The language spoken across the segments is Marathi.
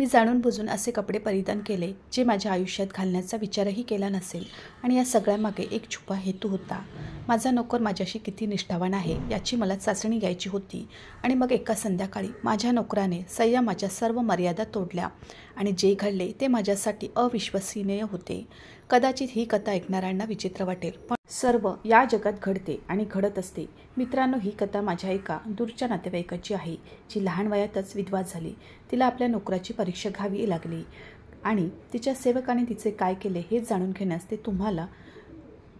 मी जाणून बुजून असे कपडे परिधान केले जे माझ्या आयुष्यात घालण्याचा विचारही केला नसेल आणि या सगळ्यामागे एक छुपा हेतू होता माझा नोकर माझ्याशी किती निष्ठावान आहे याची मला चाचणी घ्यायची होती आणि मग एका संध्याकाळी माझ्या नोकराने माझ्या सर्व मर्यादा तोडल्या आणि जे घडले ते माझ्यासाठी अविश्वसनीय होते कदाचित ही कथा ऐकणाऱ्यांना विचित्र वाटेल पण सर्व या जगात घडते आणि घडत असते मित्रांनो ही कथा माझ्या एका दूरच्या नातेवाईकाची आहे जी लहान वयातच विधवा झाली तिला आपल्या नोकराची परीक्षा घ्यावी लागली आणि तिच्या सेवकाने तिचे काय केले हे जाणून घेण्यास ते तुम्हाला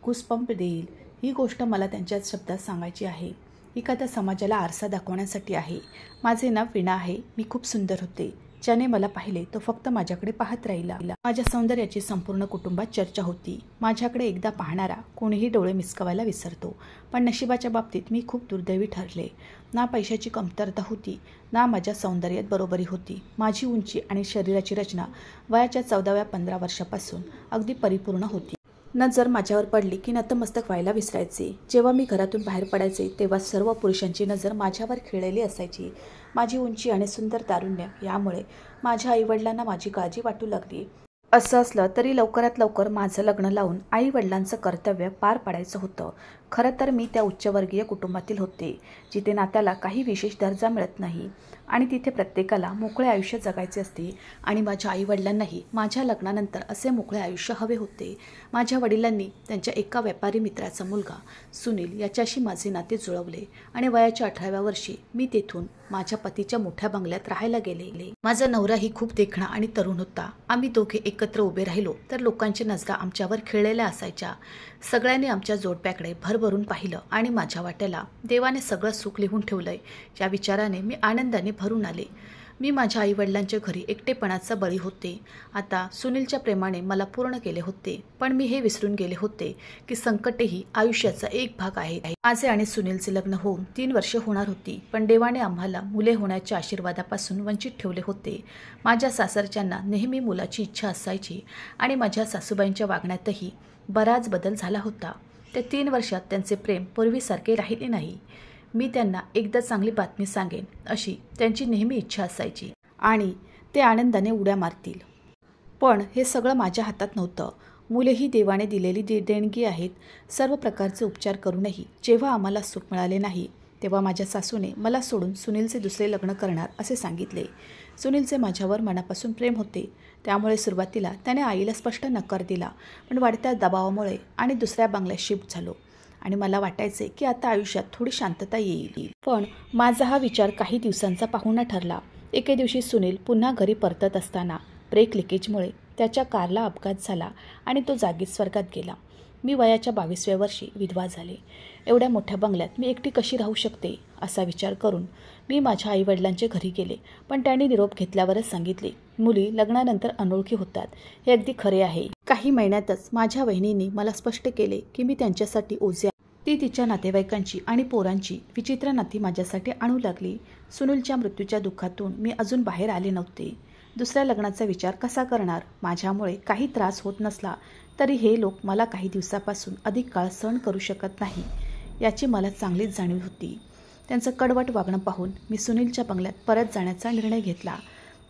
घुसपंप देईल ही गोष्ट मला त्यांच्याच शब्दात सांगायची आहे ही कथा समाजाला आरसा दाखवण्यासाठी आहे माझे नाव विणा आहे मी खूप सुंदर होते ज्याने मला पाहिले तो फक्त माझ्याकडे पाहत राहिला माझ्या सौंदर्याची संपूर्ण कुटुंबात चर्चा होती माझ्याकडे एकदा पाहणारा कोणीही डोळे मिसकवायला विसरतो पण नशिबाच्या बाबतीत मी खूप दुर्दैवी ठरले ना पैशाची कमतरता होती ना माझ्या सौंदर्यात बरोबरी होती माझी उंची आणि शरीराची रचना वयाच्या चौदाव्या पंधरा वर्षापासून अगदी परिपूर्ण होती नजर माझ्यावर पडली की नतमस्तक व्हायला विसरायचे जेव्हा मी घरातून बाहेर पडायचे तेव्हा सर्व पुरुषांची नजर माझ्यावर खिळलेली असायची माझी उंची आणि सुंदर तारुण्य यामुळे माझ्या आईवडिलांना माझी काळजी वाटू लागली असं असलं तरी लवकरात लवकर माझं लग्न लावून आईवडिलांचं कर्तव्य पार पाडायचं होतं खरं तर मी त्या उच्चवर्गीय कुटुंबातील होते जिथे नात्याला काही विशेष दर्जा मिळत नाही आणि तिथे प्रत्येकाला मोकळे आयुष्य जगायचे असते आणि माझ्या आईवडिलांनाही माझ्या लग्नानंतर असे मोकळे आयुष्य हवे होते माझ्या वडिलांनी त्यांच्या एका व्यापारी मित्राचा मुलगा सुनील याच्याशी माझे नाते जुळवले आणि वयाच्या अठराव्या वर्षी मी तेथून माझ्या पतीच्या मोठ्या बंगल्यात राहायला गेले माझा नवराही खूप देखणा आणि तरुण होता आम्ही दोघे एकत्र उभे राहिलो तर लोकांच्या नजरा आमच्यावर खेळलेल्या असायच्या सगळ्यांनी आमच्या जोडप्याकडे भरभरून पाहिलं आणि माझ्या वाट्याला देवाने सगळं सुख लिहून ठेवलंय या विचाराने मी आनंदाने भरून आले मी माझ्या आईवडिलांच्या घरी एकटेपणाचा बळी होते आता सुनीलच्या प्रेमाने मला पूर्ण केले होते पण मी हे विसरून गेले होते की संकटेही आयुष्याचा एक भाग आहे माझे आणि सुनीलचे लग्न होऊन तीन वर्ष होणार होती पण देवाने आम्हाला मुले होण्याच्या आशीर्वादापासून वंचित ठेवले होते माझ्या सासरच्यांना नेहमी मुलाची इच्छा असायची आणि माझ्या सासूबाईंच्या वागण्यातही बराच बदल झाला होता त्या तीन वर्षात त्यांचे प्रेम पूर्वीसारखे राहिले नाही मी त्यांना एकदा चांगली बातमी सांगेन अशी त्यांची नेहमी इच्छा असायची आणि ते आनंदाने उड्या मारतील पण हे सगळं माझ्या हातात नव्हतं मुले देवाने दिलेली दे देणगी आहेत सर्व प्रकारचे उपचार करूनही जेव्हा आम्हाला सुख मिळाले नाही तेव्हा माझ्या सासूने मला सोडून सुनीलचे दुसरे लग्न करणार असे सांगितले सुनीलचे माझ्यावर मनापासून प्रेम होते त्यामुळे सुरुवातीला त्याने आईला स्पष्ट नकार दिला पण वाढत्या दबावामुळे आणि दुसऱ्या बांगल्या शिफ्ट झालो आणि मला वाटायचे की आता आयुष्यात थोडी शांतता येईल पण माझा हा विचार काही दिवसांचा पाहुणा ठरला एके दिवशी सुनील पुन्हा घरी परतत असताना ब्रेक लिकेजमुळे त्याच्या कारला अपघात झाला आणि तो जागीच स्वर्गात गेला मी वयाच्या बावीसव्या वर्षी विधवा झाले एवढ्या मोठ्या बंगल्यात मी एकटी कशी राहू शकते असा विचार करून मी माझ्या आईवडिलांचे घरी गेले पण त्यांनी निरोप घेतल्यावरच सांगितले मुली लग्नानंतर अनोळखी होतात हे अगदी खरे आहे काही महिन्यातच माझ्या वहिनीने मला स्पष्ट केले की मी त्यांच्यासाठी ओझे ती तिच्या नातेवाईकांची आणि पोरांची विचित्र नाती माझ्यासाठी आणू लागली सुनीलच्या मृत्यूच्या दुःखातून मी अजून बाहेर आले नव्हते दुसऱ्या लग्नाचा विचार कसा करणार माझ्यामुळे काही त्रास होत नसला तरी हे लोक मला काही दिवसापासून अधिक काळ सहन करू शकत नाही याची मला चांगलीच जाणीव होती त्यांचं कडवट वागणं पाहून मी सुनीलच्या बंगल्यात परत जाण्याचा निर्णय घेतला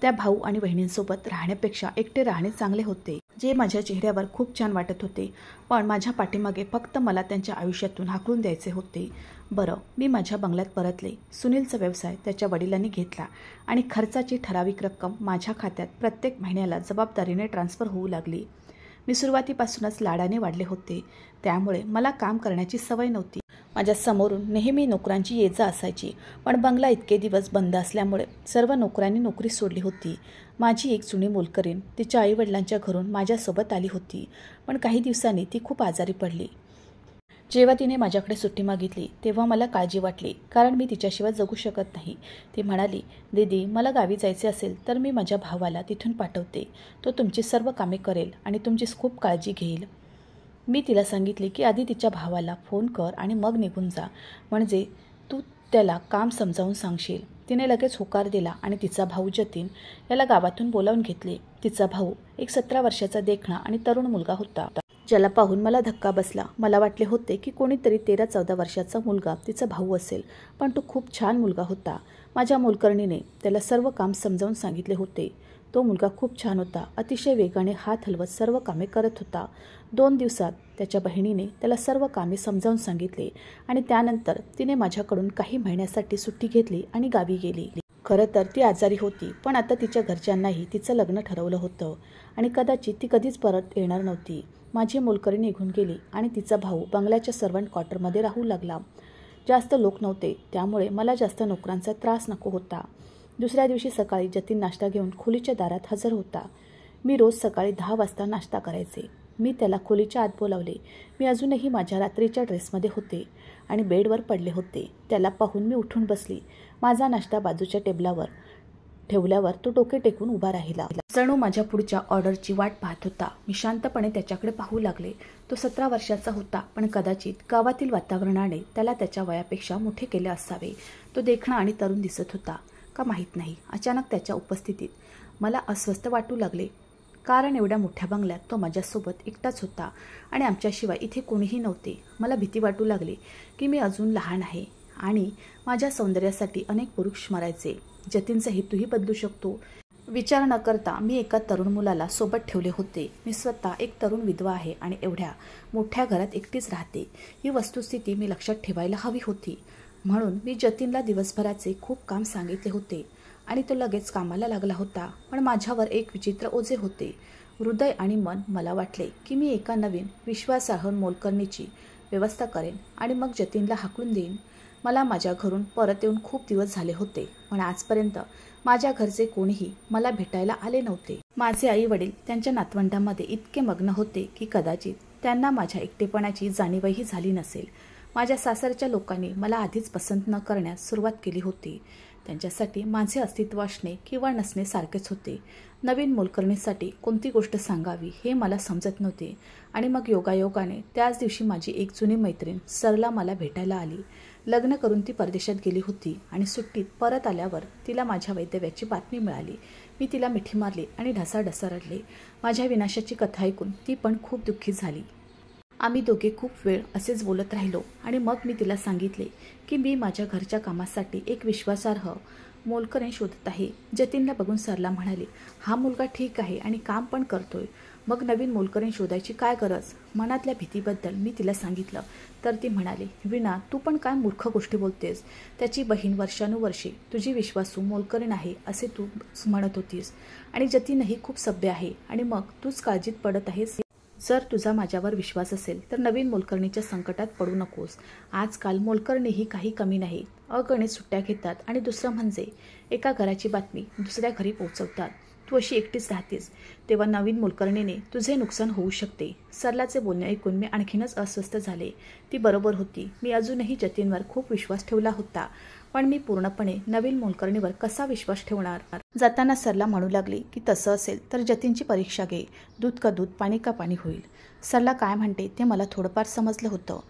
त्या भाऊ आणि बहिणींसोबत राहण्यापेक्षा एकटे राहणे चांगले होते जे माझ्या चेहऱ्यावर खूप छान वाटत होते पण माझ्या पाठीमागे फक्त मला त्यांच्या आयुष्यातून हाकलून द्यायचे होते बरं मी माझ्या बंगल्यात परतले सुनीलचा व्यवसाय त्याच्या वडिलांनी घेतला आणि खर्चाची ठराविक रक्कम माझ्या खात्यात प्रत्येक महिन्याला जबाबदारीने ट्रान्स्फर होऊ लागली मी सुरुवातीपासूनच लाडाने वाढले होते त्यामुळे मला काम करण्याची सवय नव्हती माझ्या समोरून नेहमी नोकरांची ये जा असायची पण बंगला इतके दिवस बंद असल्यामुळे सर्व नोकऱ्यांनी नोकरी सोडली होती माझी एक जुनी मोलकरीण तिच्या आईवडिलांच्या घरून माझ्यासोबत आली होती पण काही दिवसांनी ती खूप आजारी पडली जेव्हा तिने माझ्याकडे सुट्टी मागितली तेव्हा मला काळजी वाटली कारण मी तिच्याशिवाय जगू शकत नाही ती म्हणाली दीदी मला गावी जायचे असेल तर मी माझ्या भावाला तिथून पाठवते तो तुमची सर्व कामे करेल आणि तुमची खूप काळजी घेईल मी तिला सांगितले की आधी तिच्या भावाला फोन कर आणि मग निघून जा म्हणजे तू त्याला काम समजावून सांगशील तिने लगेच होकार दिला आणि तिचा भाऊ जतीन याला गावातून बोलावून घेतले तिचा भाऊ एक सतरा वर्षाचा देखणा आणि तरुण मुलगा होता ज्याला पाहून मला धक्का बसला मला वाटले होते की कोणीतरी तेरा चौदा वर्षाचा मुलगा तिचा भाऊ असेल पण तो खूप छान मुलगा होता माझ्या मोलकर्णीने त्याला सर्व काम समजावून सांगितले होते तो मुलगा खूप छान होता अतिशय वेगाने हात हलवत सर्व कामे करत होता दोन दिवसात त्याच्या बहिणीने त्याला सर्व कामे समजावून सांगितले आणि त्यानंतर तिने माझ्याकडून काही महिन्यासाठी सुट्टी घेतली आणि गावी गेली खरं तर ती आजारी होती पण आता तिच्या घरच्यांनाही तिचं लग्न ठरवलं होतं आणि कदाचित ती कधीच परत येणार नव्हती माझी मोलकरी निघून गेली आणि तिचा भाऊ बंगल्याच्या सर्वंट क्वार्टरमध्ये राहू लागला जास्त लोक नव्हते त्यामुळे मला जास्त नोकरांचा त्रास नको होता दुसऱ्या दिवशी सकाळी जतीन नाश्ता घेऊन खोलीच्या दारात हजर होता मी रोज सकाळी दहा वाजता नाश्ता करायचे मी त्याला खोलीच्या आत बोलावले मी अजूनही माझ्या रात्रीच्या ड्रेसमध्ये होते आणि बेडवर पडले होते त्याला पाहून मी उठून बसली माझा नाश्ता बाजूच्या टेबलावर ठेवल्यावर तो डोके टेकून उभा राहिला जणू माझ्या पुढच्या ऑर्डरची वाट पाहत होता मी शांतपणे त्याच्याकडे पाहू लागले तो सतरा वर्षाचा होता पण कदाचित गावातील वातावरणाने त्याला त्याच्या वयापेक्षा मोठे केले असावे तो देखणा आणि तरुण दिसत होता का माहीत नाही अचानक त्याच्या उपस्थितीत मला अस्वस्थ वाटू लागले कारण एवढ्या मोठ्या बंगल्यात तो माझ्यासोबत एकटाच होता आणि आमच्याशिवाय इथे कोणीही नव्हते मला भीती वाटू लागली की मी अजून लहान आहे आणि माझ्या सौंदर्यासाठी अनेक पुरुष मरायचे जतीनचा हेतूही बदलू शकतो विचार न करता मी एका तरुण मुलाला सोबत ठेवले होते मी स्वतः एक तरुण विधवा आहे आणि एवढ्या मोठ्या घरात एकटीच राहते ही वस्तुस्थिती मी लक्षात ठेवायला हवी होती म्हणून मी जतीनला दिवसभराचे खूप काम सांगितले होते आणि तो लगेच कामाला लागला होता पण माझ्यावर एक विचित्र ओझे होते हृदय आणि मन मला वाटले की मी एका नवीन विश्वासार्ह मोलकरणीची व्यवस्था करेन आणि मग जतीनला हाकून देईन मला माझ्या घरून परत येऊन खूप दिवस झाले होते पण आजपर्यंत माझ्या घरचे कोणीही मला भेटायला आले नव्हते माझे आई वडील त्यांच्या नातवंडामध्ये इतके मग्न होते की कदाचित त्यांना माझ्या एकटेपणाची जाणीवही झाली नसेल माझ्या सासरच्या लोकांनी मला आधीच पसंत न करण्यास सुरुवात केली होती त्यांच्यासाठी माझे अस्तित्व असणे किंवा नसणे सारखेच होते नवीन मोलकरणीसाठी कोणती गोष्ट सांगावी हे मला समजत नव्हते आणि मग योगायोगाने त्याच दिवशी माझी एक जुनी मैत्रीण सरला मला भेटायला आली लग्न करून ती परदेशात गेली होती आणि सुट्टीत परत आल्यावर तिला माझ्या वैद्यव्याची बातमी मिळाली मी तिला मिठी मारली आणि ढसाढसा रडले माझ्या विनाशाची कथा ऐकून ती पण खूप दुःखी झाली आम्ही दोघे खूप वेळ असेच बोलत राहिलो आणि मग मी तिला सांगितले की मी माझ्या घरच्या कामासाठी एक विश्वासार्ह मोलकरे शोधत आहे जतीनला बघून सरला म्हणाले हा मुलगा ठीक आहे आणि काम पण करतोय मग नवीन मोलकरीण शोधायची काय गरज मनातल्या भीतीबद्दल मी तिला सांगितलं तर ती म्हणाली विणा तू पण काय मूर्ख गोष्टी बोलतेस त्याची बहीण वर्षानुवर्षे तुझी विश्वासू मोलकरीण आहे असे तू म्हणत होतीस आणि जतीनही खूप सभ्य आहे आणि मग तूच काळजीत पडत आहेस जर तुझा माझ्यावर विश्वास असेल तर नवीन मोलकर्णीच्या संकटात पडू नकोस आजकाल मोलकर्णीही काही कमी नाही अगणित सुट्ट्या घेतात आणि दुसरं म्हणजे एका घराची बातमी दुसऱ्या घरी पोहोचवतात तू अशी एकटीच राहतेस तेव्हा नवीन मुलकर्णीने तुझे नुकसान होऊ शकते सरलाचे बोलणे ऐकून मी आणखीनच अस्वस्थ झाले ती बरोबर होती मी अजूनही जतीनवर खूप विश्वास ठेवला होता पण मी पूर्णपणे नवीन मोलकर्णीवर कसा विश्वास ठेवणार जाताना सरला म्हणू लागली की तसं असेल तर जतीनची परीक्षा घे दूध का दूध पाणी का पाणी होईल सरला काय म्हणते ते मला थोडंफार समजलं होतं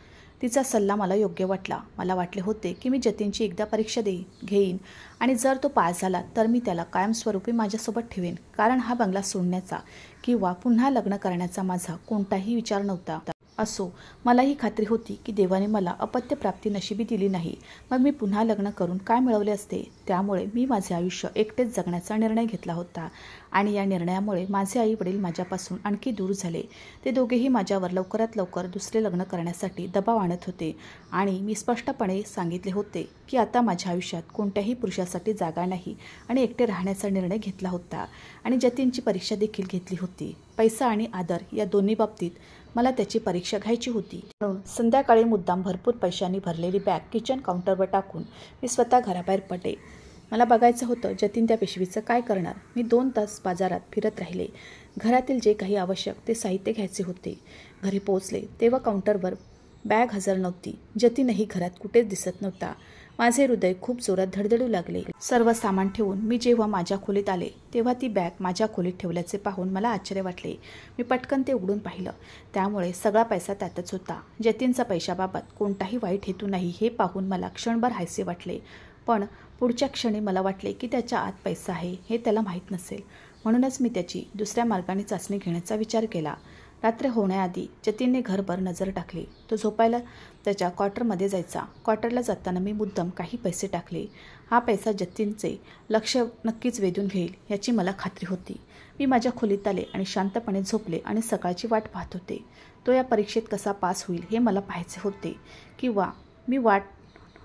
तिचा सल्ला मला योग्य वाटला मला वाटले होते की मी जतीनची एकदा परीक्षा देईन घेईन आणि जर तो पास झाला तर मी त्याला कायमस्वरूपी माझ्यासोबत ठेवेन कारण हा बंगला सोडण्याचा किंवा पुन्हा लग्न करण्याचा माझा कोणताही विचार नव्हता असो मला ही खात्री होती की देवाने मला अपत्य प्राप्ती नशिबी दिली नाही मग मी पुन्हा लग्न करून काय मिळवले असते त्यामुळे मी माझे आयुष्य एकटेच जगण्याचा निर्णय घेतला होता आणि या निर्णयामुळे माझे आई वडील माझ्यापासून आणखी दूर झाले ते दोघेही माझ्यावर लवकरात लवकर दुसरे लग्न करण्यासाठी दबाव आणत होते आणि मी स्पष्टपणे सांगितले होते की आता माझ्या आयुष्यात कोणत्याही पुरुषासाठी जागा नाही आणि एकटे राहण्याचा निर्णय घेतला होता आणि जतींची परीक्षा देखील घेतली होती पैसा आणि आदर या दोन्ही बाबतीत मला त्याची परीक्षा घ्यायची होती म्हणून संध्याकाळी मुद्दाम भरपूर पैशांनी भरलेली बॅग किचन काउंटरवर टाकून मी स्वतः घराबाहेर पडले मला बघायचं होतं जतीन त्या पिशवीचं काय करणार मी दोन तास बाजारात फिरत राहिले घरातील जे काही आवश्यक ते साहित्य घ्यायचे होते घरी पोहोचले तेव्हा काउंटरवर बॅग हजर नव्हती जतीनही घरात कुठेच दिसत नव्हता माझे हृदय खूप जोरात धडधडू लागले सर्व सामान ठेवून मी जेव्हा माझ्या खोलीत आले तेव्हा ती बॅग माझ्या खोलीत ठेवल्याचे पाहून मला आश्चर्य वाटले मी पटकन ते उघडून पाहिलं त्यामुळे सगळा पैसा त्यातच होता जतीनचा पैशाबाबत कोणताही वाईट हेतू नाही हे पाहून मला क्षणभर हायसे वाटले पण पुढच्या क्षणी मला वाटले की त्याच्या आत पैसा आहे हे त्याला माहीत नसेल म्हणूनच मी त्याची दुसऱ्या मार्गाने चाचणी घेण्याचा विचार केला रात्र होण्याआधी जतीनने घरभर नजर टाकली तो झोपायला त्याच्या क्वार्टरमध्ये जायचा क्वार्टरला जाताना मी मुद्दम काही पैसे टाकले हा पैसा जतीनचे लक्ष नक्कीच वेधून घेईल याची मला खात्री होती मी माझ्या खोलीत आले आणि शांतपणे झोपले आणि सकाळची वाट पाहत होते तो या परीक्षेत कसा पास होईल हे मला पाहायचे होते किंवा मी वाट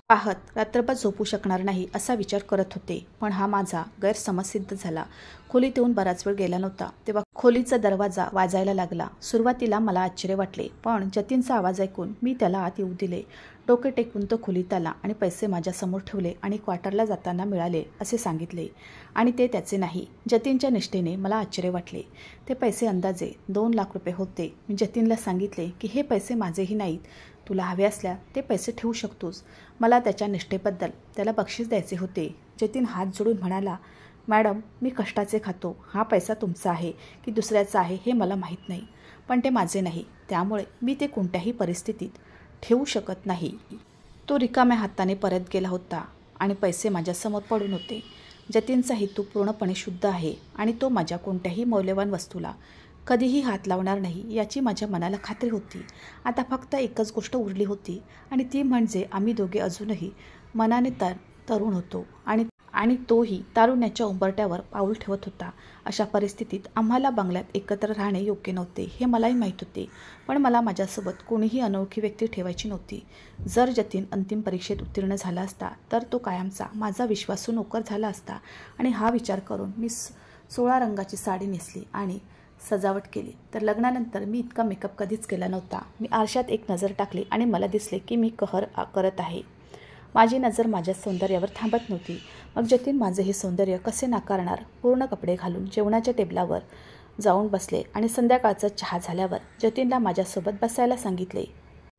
पाहत रात्रभर झोपू शकणार नाही असा विचार करत होते पण हा माझा गैरसमज सिद्ध झाला खोलीत येऊन बराच वेळ गेला नव्हता तेव्हा खोलीचा दरवाजा वाजायला लागला सुरुवातीला मला आश्चर्य वाटले पण जतीनचा आवाज ऐकून मी त्याला आत येऊ दिले डोके टेकून तो खोलीत आला आणि पैसे माझ्यासमोर ठेवले आणि क्वार्टरला जाताना मिळाले असे सांगितले आणि ते त्याचे नाही जतीनच्या निष्ठेने मला आश्चर्य वाटले ते पैसे अंदाजे दोन लाख रुपये होते मी जतीनला सांगितले की हे पैसे माझेही नाहीत तुला हवे असल्या ते पैसे ठेवू शकतोस मला त्याच्या निष्ठेबद्दल त्याला बक्षीस द्यायचे होते जतीन हात जोडून म्हणाला मॅडम मी कष्टाचे खातो हा पैसा तुमचा आहे की दुसऱ्याचा आहे हे मला माहीत नाही पण ते माझे नाही त्यामुळे मी ते कोणत्याही परिस्थितीत ठेवू शकत नाही तो रिकाम्या हाताने परत गेला होता आणि पैसे माझ्यासमोर पडून होते जतीनचा हेतू पूर्णपणे शुद्ध आहे आणि तो माझ्या कोणत्याही मौल्यवान वस्तूला कधीही हात लावणार नाही याची माझ्या मनाला खात्री होती आता फक्त एकच गोष्ट उरली होती आणि ती म्हणजे आम्ही दोघे अजूनही मनाने तर तरुण होतो आणि आणि तोही तारुण्याच्या उंबरट्यावर पाऊल ठेवत होता अशा परिस्थितीत आम्हाला बंगल्यात एकत्र राहणे योग्य नव्हते हे मलाही माहीत होते पण मला माझ्यासोबत कोणीही अनोळखी व्यक्ती ठेवायची नव्हती जर जतीन अंतिम परीक्षेत उत्तीर्ण झाला असता तर तो कायमचा माझा विश्वासू नोकर झाला असता आणि हा विचार करून मी सोळा रंगाची साडी नेसली आणि सजावट केली तर लग्नानंतर मी इतका मेकअप कधीच केला नव्हता मी आरशात एक नजर टाकली आणि मला दिसले की मी कहर करत आहे माझी नजर माझ्या सौंदर्यावर थांबत नव्हती मग जतीन माझे हे सौंदर्य कसे नाकारणार पूर्ण कपडे घालून जेवणाच्या टेबलावर जाऊन बसले आणि संध्याकाळचा चहा झाल्यावर जतीनला माझ्यासोबत बसायला सांगितले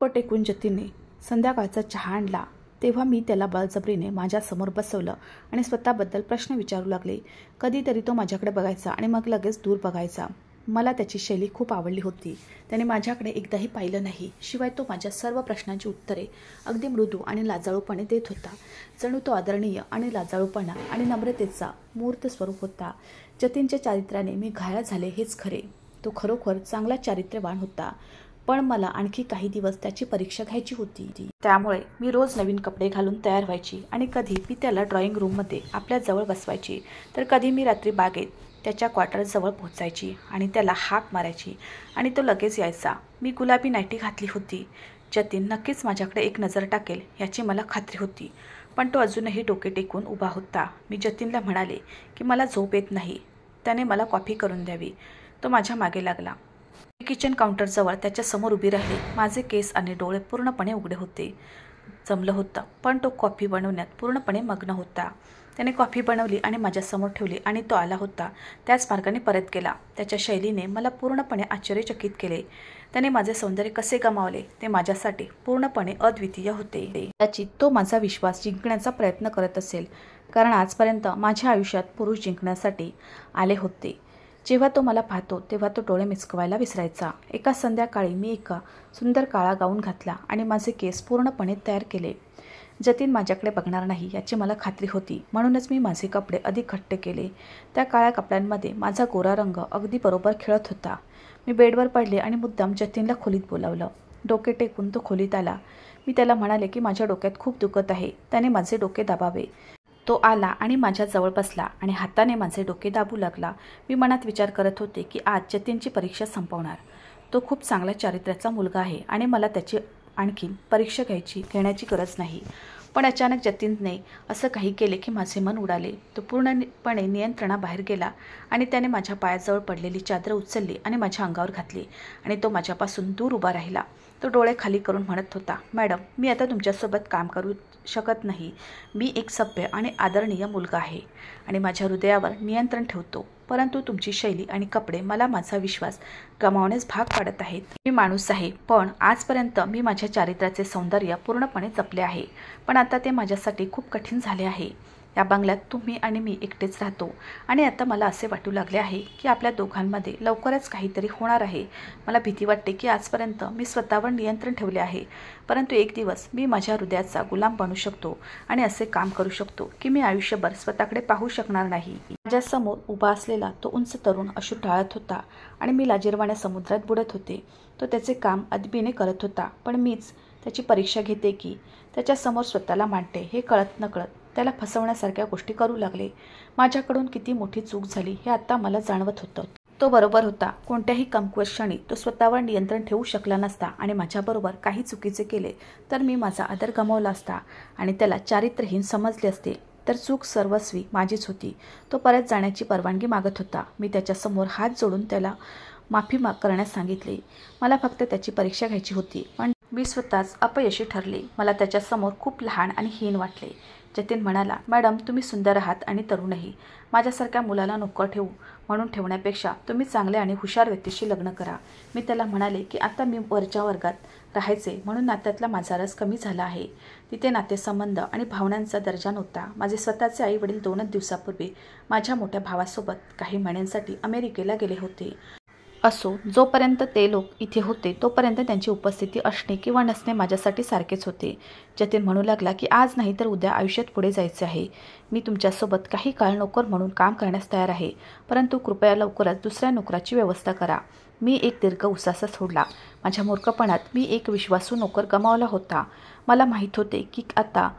व टेकून जतीनने संध्याकाळचा चहा आणला तेव्हा मी त्याला बळजबरीने माझ्यासमोर बसवलं आणि स्वतःबद्दल प्रश्न विचारू लागले कधीतरी तो माझ्याकडे बघायचा आणि मग लगेच दूर बघायचा मला त्याची शैली खूप आवडली होती त्याने माझ्याकडे एकदाही पाहिलं नाही शिवाय तो माझ्या सर्व प्रश्नांची उत्तरे अगदी मृदू आणि लाजाळूपणे देत होता जणू तो आदरणीय आणि लाजाळूपणा आणि नम्रतेचा मूर्त स्वरूप होता जतीनच्या चारित्र्याने मी घायाळ झाले हेच खरे तो खरोखर चांगला चारित्र्यवान होता पण मला आणखी काही दिवस त्याची परीक्षा घ्यायची होती त्यामुळे मी रोज नवीन कपडे घालून तयार व्हायची आणि कधी मी त्याला ड्रॉइंग रूममध्ये आपल्याजवळ बसवायची तर कधी मी रात्री बागेत त्याच्या क्वार्टरजवळ पोहोचायची आणि त्याला हाक मारायची आणि तो लगेच यायचा मी गुलाबी नायटी घातली होती जतीन नक्कीच माझ्याकडे एक नजर टाकेल याची मला खात्री होती पण तो अजूनही डोके टेकून उभा होता मी जतीनला म्हणाले की मला झोप येत नाही त्याने मला कॉफी करून द्यावी तो माझ्या मागे लागला मी किचन काउंटरजवळ त्याच्यासमोर उभी राहिली माझे केस आणि डोळे पूर्णपणे उघडे होते जमलं होतं पण तो कॉफी बनवण्यात पूर्णपणे मग्न होता त्याने कॉफी बनवली आणि माझ्यासमोर ठेवली आणि तो आला होता त्याच मार्गाने परत केला त्याच्या शैलीने मला पूर्णपणे आश्चर्यचकित केले त्याने माझे सौंदर्य कसे गमावले ते माझ्यासाठी पूर्णपणे अद्वितीय होते कदाचित तो माझा विश्वास जिंकण्याचा प्रयत्न करत असेल कारण आजपर्यंत माझ्या आयुष्यात पुरुष जिंकण्यासाठी आले होते जेव्हा तो मला पाहतो तेव्हा तो डोळे मिचकवायला विसरायचा एका संध्याकाळी मी एका सुंदर काळा गाऊन घातला आणि माझे केस पूर्णपणे तयार केले जतीन माझ्याकडे बघणार नाही याची मला खात्री होती म्हणूनच मी माझे कपडे अधिक घट्ट केले त्या काळ्या कपड्यांमध्ये माझा गोरा रंग अगदी बरोबर खेळत होता मी बेडवर पडले आणि मुद्दाम जतीनला खोलीत बोलावलं डोके टेकून तो खोलीत आला मी त्याला म्हणाले की माझ्या डोक्यात खूप दुखत आहे त्याने माझे डोके दाबावे तो आला आणि माझ्या जवळ बसला आणि हाताने माझे डोके दाबू लागला मी मनात विचार करत होते की आज जतीनची परीक्षा संपवणार तो खूप चांगल्या चारित्र्याचा मुलगा आहे आणि मला त्याची आणखी परीक्षा घ्यायची घेण्याची गरज नाही पण अचानक जतीनने असं काही केले की माझे मन उडाले तो पूर्णपणे नियंत्रणाबाहेर गेला आणि त्याने माझ्या पायाजवळ पडलेली चादर उचलली आणि माझ्या अंगावर घातली आणि तो माझ्यापासून दूर उभा राहिला तो डोळे खाली करून म्हणत होता मॅडम मी आता तुमच्यासोबत काम करू शकत नाही मी एक सभ्य आणि आदरणीय मुलगा आहे आणि माझ्या हृदयावर नियंत्रण ठेवतो परंतु तुमची शैली आणि कपडे मला माझा विश्वास गमावण्यास भाग पाडत आहेत मी माणूस आहे पण आजपर्यंत मी माझ्या चारित्र्याचे सौंदर्य पूर्णपणे जपले आहे पण आता ते माझ्यासाठी खूप कठीण झाले आहे या बंगल्यात तुम्ही आणि मी एकटेच राहतो आणि आता मला असे वाटू लागले आहे की आपल्या दोघांमध्ये लवकरच काहीतरी होणार आहे मला भीती वाटते की आजपर्यंत मी स्वतःवर नियंत्रण ठेवले आहे परंतु एक दिवस मी माझ्या हृदयाचा गुलाम बनू शकतो आणि असे काम करू शकतो की मी आयुष्यभर स्वतःकडे पाहू शकणार नाही माझ्यासमोर उभा असलेला तो उंच तरुण अशू टाळत होता आणि मी लाजीरवाण्या समुद्रात बुडत होते तो त्याचे काम अदबीने करत होता पण मीच त्याची परीक्षा घेते की त्याच्यासमोर स्वतःला मांडते हे कळत नकळत त्याला फसवण्यासारख्या गोष्टी करू लागले माझ्याकडून किती मोठी चूक झाली हे आत्ता मला जाणवत होतं तो बरोबर होता कोणत्याही कमकुवत क्षणी तो स्वतःवर नियंत्रण ठेवू शकला नसता आणि माझ्याबरोबर काही चुकीचे केले तर मी माझा आदर गमावला असता आणि त्याला चारित्र्यहीन समजले असते तर चूक सर्वस्वी माझीच होती तो परत जाण्याची परवानगी मागत होता मी त्याच्यासमोर हात जोडून त्याला माफी माग करण्यास सांगितले मला फक्त त्याची परीक्षा घ्यायची होती पण मी स्वतःच अपयशी ठरले मला त्याच्यासमोर खूप लहान आणि हीन वाटले जतीन म्हणाला मॅडम तुम्ही सुंदर आहात आणि तरुणही माझ्यासारख्या मुलाला नोकर ठेवू म्हणून ठेवण्यापेक्षा तुम्ही चांगल्या आणि हुशार व्यक्तीशी लग्न करा मी त्याला म्हणाले की आता मी वरच्या वर्गात राहायचे म्हणून नात्यातला माझा रस कमी झाला आहे तिथे नातेसंबंध आणि भावनांचा दर्जा नव्हता माझे स्वतःचे आईवडील दोनच दिवसापूर्वी माझ्या मोठ्या भावासोबत काही महिन्यांसाठी अमेरिकेला गेले होते असो जोपर्यंत ते लोक इथे होते तोपर्यंत त्यांची उपस्थिती असणे किंवा नसणे माझ्यासाठी सारखेच होते जतीन म्हणू लागला की आज नाही तर उद्या आयुष्यात पुढे जायचे आहे मी तुमच्यासोबत काही काळ नोकर म्हणून काम करण्यास तयार आहे परंतु कृपया लवकरच दुसऱ्या नोकराची व्यवस्था करा मी एक दीर्घ उसासा सोडला माझ्या मूर्खपणात मी एक विश्वासू नोकर गमावला होता मला माहीत होते की आता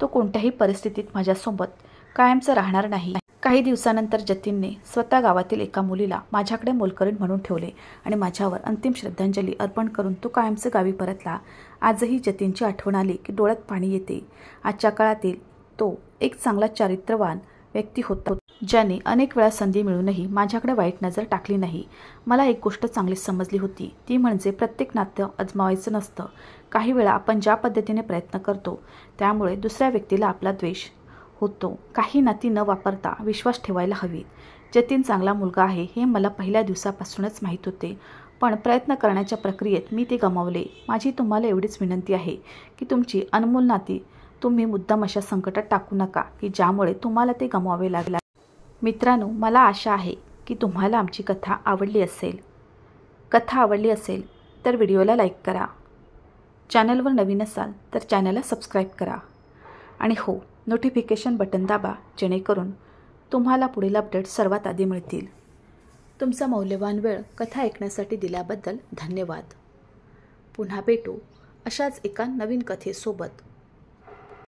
तो कोणत्याही परिस्थितीत माझ्यासोबत कायमचं राहणार नाही काही दिवसानंतर जतीनने स्वतः गावातील एका मुलीला माझ्याकडे मोलकरीण म्हणून ठेवले आणि माझ्यावर अंतिम श्रद्धांजली अर्पण करून तो कायमचं गावी परतला आजही जतीनची आठवण आली की डोळ्यात पाणी येते आजच्या काळातील तो एक चांगला चारित्रवान व्यक्ती होता ज्याने अनेक वेळा संधी मिळूनही माझ्याकडे वाईट नजर टाकली नाही मला एक गोष्ट चांगलीच समजली होती ती म्हणजे प्रत्येक नात्य अजमावायचं नसतं काही वेळा आपण ज्या पद्धतीने प्रयत्न करतो त्यामुळे दुसऱ्या व्यक्तीला आपला द्वेष होतो काही नाती न वापरता विश्वास ठेवायला हवीत जतीन चांगला मुलगा आहे हे मला पहिल्या दिवसापासूनच माहीत होते पण प्रयत्न करण्याच्या प्रक्रियेत मी ते गमावले माझी तुम्हाला एवढीच विनंती आहे की तुमची अनमोल नाती तुम्ही मुद्दाम अशा संकटात टाकू नका की ज्यामुळे तुम्हाला ते गमवावे लागला मित्रांनो मला आशा आहे की तुम्हाला आमची कथा आवडली असेल कथा आवडली असेल तर व्हिडिओला लाईक करा चॅनलवर नवीन असाल तर चॅनलला सबस्क्राईब करा आणि हो नोटिफिकेशन बटन दाबा जेणेकरून तुम्हाला पुढील अपडेट सर्वात आधी मिळतील तुमचा मौल्यवान वेळ कथा ऐकण्यासाठी दिल्याबद्दल धन्यवाद पुन्हा भेटू अशाच एका नवीन कथेसोबत